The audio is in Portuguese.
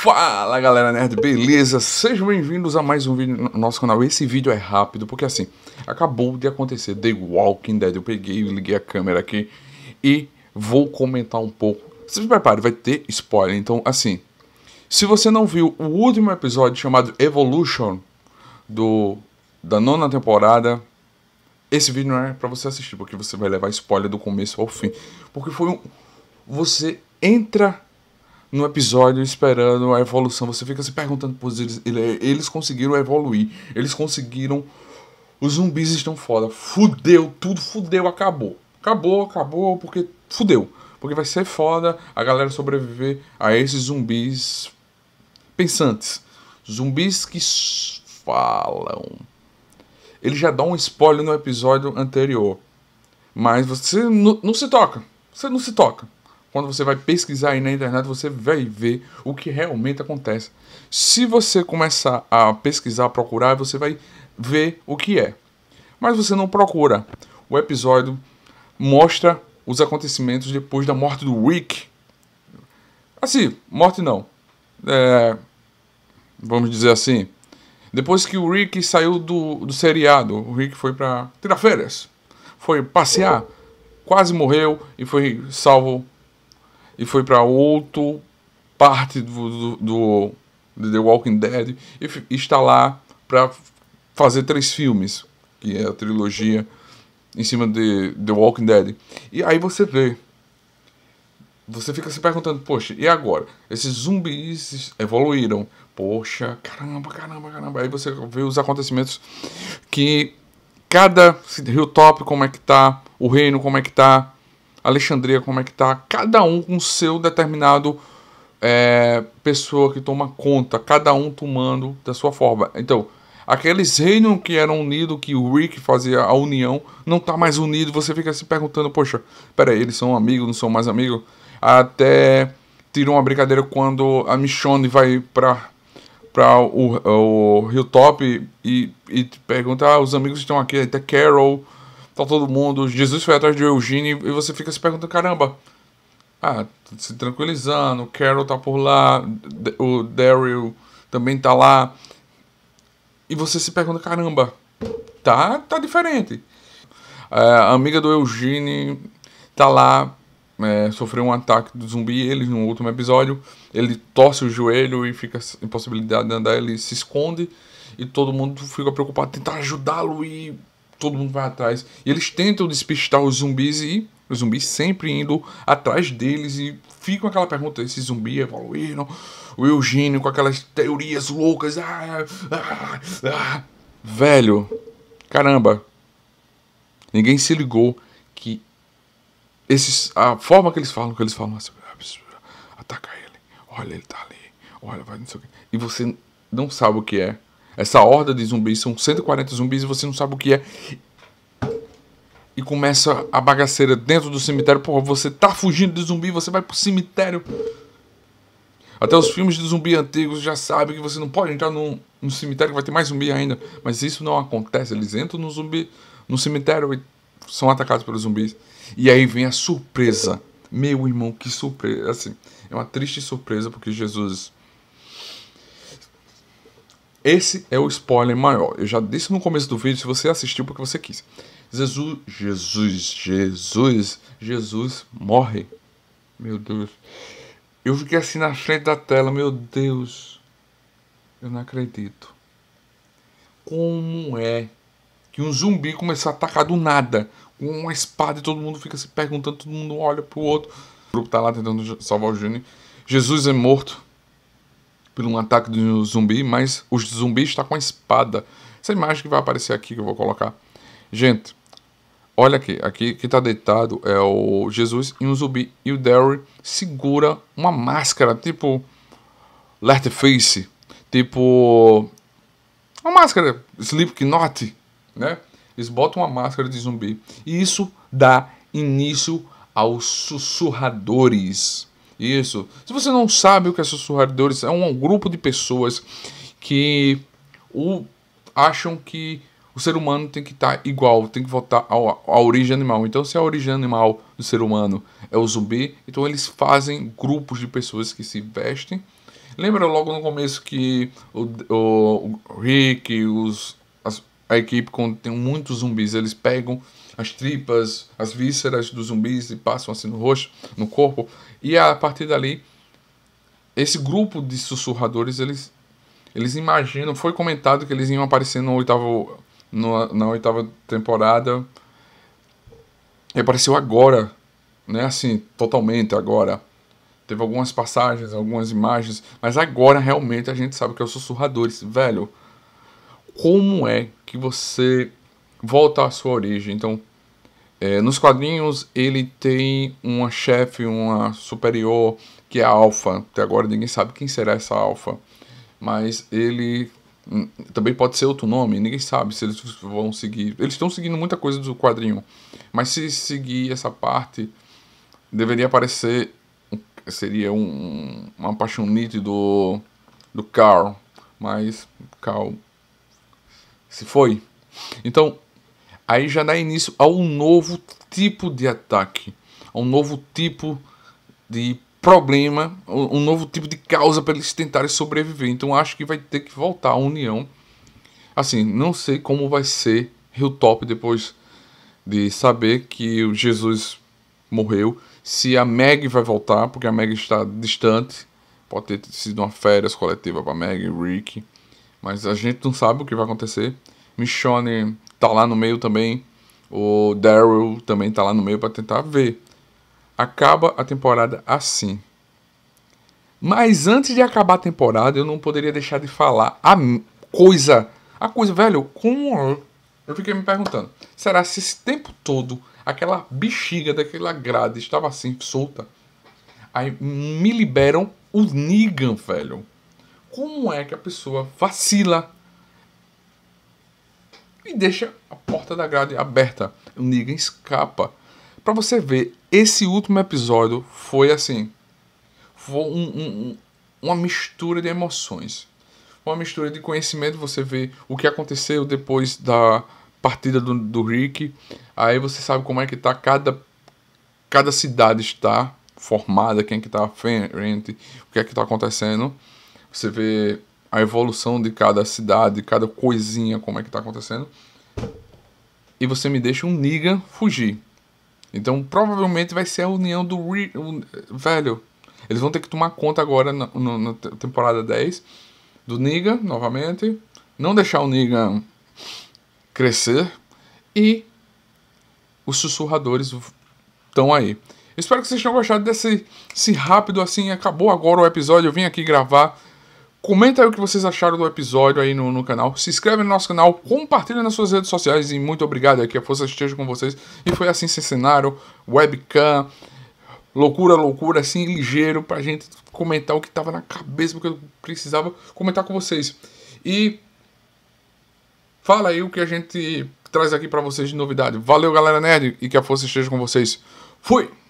Fala galera nerd, beleza? Sejam bem-vindos a mais um vídeo no nosso canal. Esse vídeo é rápido porque assim, acabou de acontecer The Walking Dead. Eu peguei e liguei a câmera aqui e vou comentar um pouco. Se prepare, vai ter spoiler. Então, assim, se você não viu o último episódio chamado Evolution do da nona temporada, esse vídeo não é para você assistir, porque você vai levar spoiler do começo ao fim, porque foi um você entra no episódio esperando a evolução. Você fica se perguntando, pois eles, eles conseguiram evoluir, eles conseguiram. Os zumbis estão foda. Fudeu tudo, fudeu, acabou. Acabou, acabou, porque fudeu. Porque vai ser foda a galera sobreviver a esses zumbis pensantes. Zumbis que falam. Ele já dá um spoiler no episódio anterior. Mas você não se toca. Você não se toca. Quando você vai pesquisar aí na internet, você vai ver o que realmente acontece. Se você começar a pesquisar, a procurar, você vai ver o que é. Mas você não procura. O episódio mostra os acontecimentos depois da morte do Rick. Assim, morte não. É, vamos dizer assim. Depois que o Rick saiu do, do seriado, o Rick foi para tirar férias, foi passear, quase morreu e foi salvo e foi para outro parte do, do, do, The Walking Dead e está lá para fazer três filmes, que é a trilogia em cima de The Walking Dead. E aí você vê, você fica se perguntando, poxa, e agora? Esses zumbis evoluíram. Poxa, caramba, caramba, caramba. Aí você vê os acontecimentos que cada hilltop, como é que tá, o reino, como é que tá, Alexandria, como é que tá? Cada um com seu determinado é, pessoa que toma conta, cada um tomando da sua forma. Então, aqueles reinos que eram unidos, que o Rick fazia a união, não tá mais unido. Você fica se perguntando, poxa, peraí, eles são amigos, não são mais amigos? Até tirou uma brincadeira quando a Michonne vai pra, pra o, o Hilltop e, e pergunta, ah, os amigos estão aqui, até Carol tá todo mundo, Jesus foi atrás de Eugene e você fica se perguntando, caramba, ah, se tranquilizando, Carol tá por lá, o Daryl também tá lá. E você se pergunta, caramba, tá, tá diferente. É, a amiga do Eugene tá lá, é, sofreu um ataque do zumbi, ele no último episódio, ele torce o joelho e fica impossibilidade de andar, ele se esconde e todo mundo fica preocupado, tentar ajudá-lo e todo mundo vai atrás. E eles tentam despistar os zumbis e os zumbis sempre indo atrás deles e ficam aquela pergunta: esse zumbi evoluíram? O Eugênio com aquelas teorias loucas. Ah, ah, ah. Velho, caramba, ninguém se ligou que esses, a forma que eles falam, que eles falam assim, ah, ataca ele, olha ele tá ali, olha, vai, não sei o quê E você não sabe o que é essa horda de zumbis, são 140 zumbis e você não sabe o que é. E começa a bagaceira dentro do cemitério. Porra, você tá fugindo de zumbi, você vai pro cemitério. Até os filmes de zumbi antigos já sabem que você não pode entrar num, num cemitério que vai ter mais zumbi ainda. Mas isso não acontece. Eles entram no zumbi, no cemitério e são atacados pelos zumbis. E aí vem a surpresa. Meu irmão, que surpresa. Assim, é uma triste surpresa porque Jesus esse é o spoiler maior. Eu já disse no começo do vídeo, se você assistiu porque você quis. Jesus, Jesus, Jesus, Jesus morre. Meu Deus. Eu fiquei assim na frente da tela, meu Deus. Eu não acredito. Como é que um zumbi começou a atacar do nada com uma espada e todo mundo fica se perguntando, todo mundo olha pro outro. O grupo tá lá tentando salvar o Júnior. Jesus é morto por um ataque de um zumbi, mas o zumbi está com a espada. Essa imagem que vai aparecer aqui que eu vou colocar. Gente, olha aqui, aqui que está deitado é o Jesus e um zumbi e o Derry segura uma máscara tipo Face, tipo uma máscara Slipknot, né? Eles botam uma máscara de zumbi e isso dá início aos sussurradores. Isso. Se você não sabe o que é sussurradores, é um grupo de pessoas que o, acham que o ser humano tem que estar tá igual, tem que voltar à origem animal. Então, se é a origem animal do ser humano é o zumbi, então eles fazem grupos de pessoas que se vestem. Lembra logo no começo que o, o, Rick, os, as, a equipe, quando tem muitos zumbis, eles pegam as tripas, as vísceras dos zumbis e passam assim no rosto, no corpo. E a partir dali, esse grupo de sussurradores, eles, eles imaginam, foi comentado que eles iam aparecer no oitavo, no, na oitava temporada. E apareceu agora, né? Assim, totalmente agora. Teve algumas passagens, algumas imagens, mas agora realmente a gente sabe que é os sussurradores, velho. Como é que você volta à sua origem? Então, é, nos quadrinhos ele tem uma chefe, uma superior que é a Alfa. Até agora ninguém sabe quem será essa Alfa, mas ele hum, também pode ser outro nome. Ninguém sabe se eles vão seguir. Eles estão seguindo muita coisa do quadrinho, mas se seguir essa parte deveria aparecer seria um, um apaixonite do do Carl, mas Carl se foi. Então aí já dá início a um novo tipo de ataque, a um novo tipo de problema, um novo tipo de causa para eles tentarem sobreviver. Então acho que vai ter que voltar a união. Assim, não sei como vai ser Rio Top depois de saber que o Jesus morreu, se a Meg vai voltar, porque a Meg está distante. Pode ter sido uma férias coletiva para Meg e Rick, mas a gente não sabe o que vai acontecer. Michonne tá lá no meio também. O Daryl também tá lá no meio para tentar ver. Acaba a temporada assim. Mas antes de acabar a temporada, eu não poderia deixar de falar a coisa. A coisa, velho, como. Eu fiquei me perguntando: será se esse tempo todo aquela bexiga daquela grade estava assim, solta? Aí me liberam o nigan velho. Como é que a pessoa vacila e deixa a porta da grade aberta. O Negan escapa. Para você ver, esse último episódio foi assim. Foi um, um, uma mistura de emoções. Uma mistura de conhecimento. Você vê o que aconteceu depois da partida do, do Rick. Aí você sabe como é que tá cada, cada cidade está formada, quem é que tá à frente, o que é que tá acontecendo. Você vê a evolução de cada cidade, cada coisinha, como é que está acontecendo. E você me deixa um Niga fugir. Então provavelmente vai ser a união do. Re... Velho, eles vão ter que tomar conta agora na, na, temporada 10 do Niga novamente. Não deixar o Niga crescer. E os sussurradores estão aí. Espero que vocês tenham gostado desse rápido assim. Acabou agora o episódio. Eu vim aqui gravar Comenta aí o que vocês acharam do episódio aí no, no canal. Se inscreve no nosso canal, compartilha nas suas redes sociais e muito obrigado aí, que a força esteja com vocês. E foi assim sem cenário, webcam, loucura, loucura, assim, ligeiro, pra gente comentar o que tava na cabeça, porque eu precisava comentar com vocês. E fala aí o que a gente traz aqui para vocês de novidade. Valeu, galera nerd, e que a força esteja com vocês. Fui!